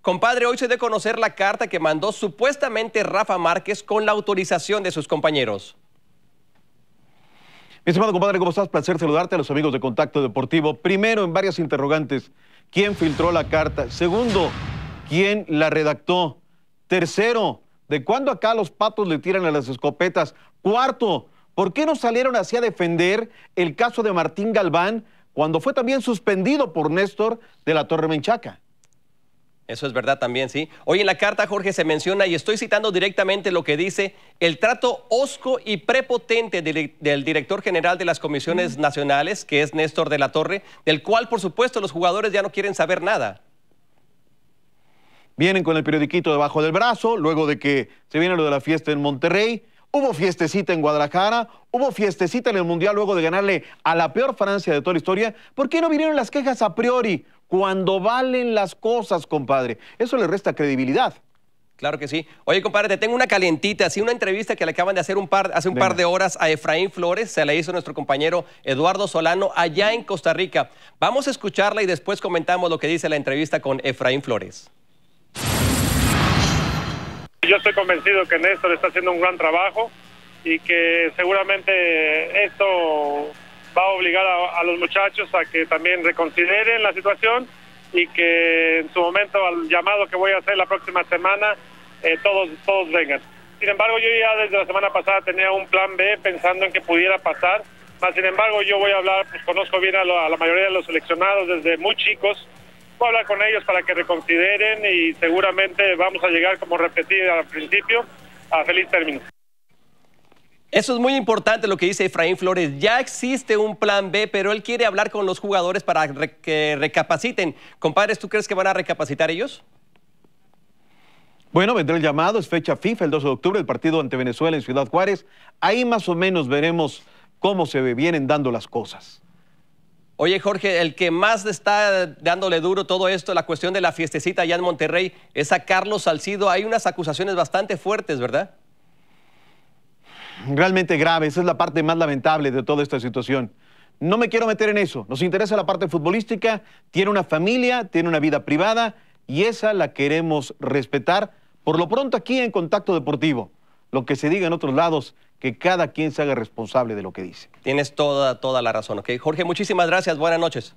Compadre, hoy se debe conocer la carta que mandó supuestamente Rafa Márquez con la autorización de sus compañeros. Mi estimado compadre, ¿cómo estás? Placer saludarte a los amigos de Contacto Deportivo. Primero, en varias interrogantes, ¿quién filtró la carta? Segundo, ¿quién la redactó? Tercero, ¿de cuándo acá los patos le tiran a las escopetas? Cuarto, ¿por qué no salieron así a defender el caso de Martín Galván cuando fue también suspendido por Néstor de la Torre Menchaca? Eso es verdad también, sí. Hoy en la carta, Jorge, se menciona, y estoy citando directamente lo que dice, el trato osco y prepotente del, director general de las comisiones nacionales, que es Néstor de la Torre, del cual, por supuesto, los jugadores ya no quieren saber nada. Vienen con el periodiquito debajo del brazo, luego de que se viene lo de la fiesta en Monterrey, Hubo fiestecita en Guadalajara, hubo fiestecita en el Mundial luego de ganarle a la peor Francia de toda la historia. ¿Por qué no vinieron las quejas a priori cuando valen las cosas, compadre? Eso le resta credibilidad. Claro que sí. Oye, compadre, te tengo una calientita, sí, una entrevista que le acaban de hacer un par, hace un par de horas a Efraín Flores, se la hizo nuestro compañero Eduardo Solano allá en Costa Rica. Vamos a escucharla y después comentamos lo que dice la entrevista con Efraín Flores. Yo estoy convencido que Néstor está haciendo un gran trabajo y que seguramente esto va a obligar a, los muchachos a que también reconsideren la situación y que en su momento al llamado que voy a hacer la próxima semana eh, todos todos vengan. Sin embargo, yo ya desde la semana pasada tenía un plan B pensando en que pudiera pasar, Mas sin embargo yo voy a hablar, pues conozco bien a la mayoría de los seleccionados desde muy chicos hablar con ellos para que reconsideren y seguramente vamos a llegar, como repetí al principio, a feliz término. Eso es muy importante lo que dice Efraín Flores. Ya existe un plan B, pero él quiere hablar con los jugadores para que recapaciten. Compadres, ¿tú crees que van a recapacitar ellos? Bueno, vendrá el llamado, es fecha FIFA, el 2 de octubre, el partido ante Venezuela en Ciudad Juárez. Ahí más o menos veremos cómo se vienen dando las cosas. Oye, Jorge, el que más está dándole duro todo esto, la cuestión de la fiestecita allá en Monterrey, es a Carlos Salcido. Hay unas acusaciones bastante fuertes, ¿verdad? Realmente grave. Esa es la parte más lamentable de toda esta situación. No me quiero meter en eso. Nos interesa la parte futbolística. Tiene una familia, tiene una vida privada y esa la queremos respetar. Por lo pronto aquí en Contacto Deportivo. Lo que se diga en otros lados que cada quien se haga responsable de lo que dice. Tienes toda, toda la razón, ¿ok? Jorge, muchísimas gracias. Buenas noches.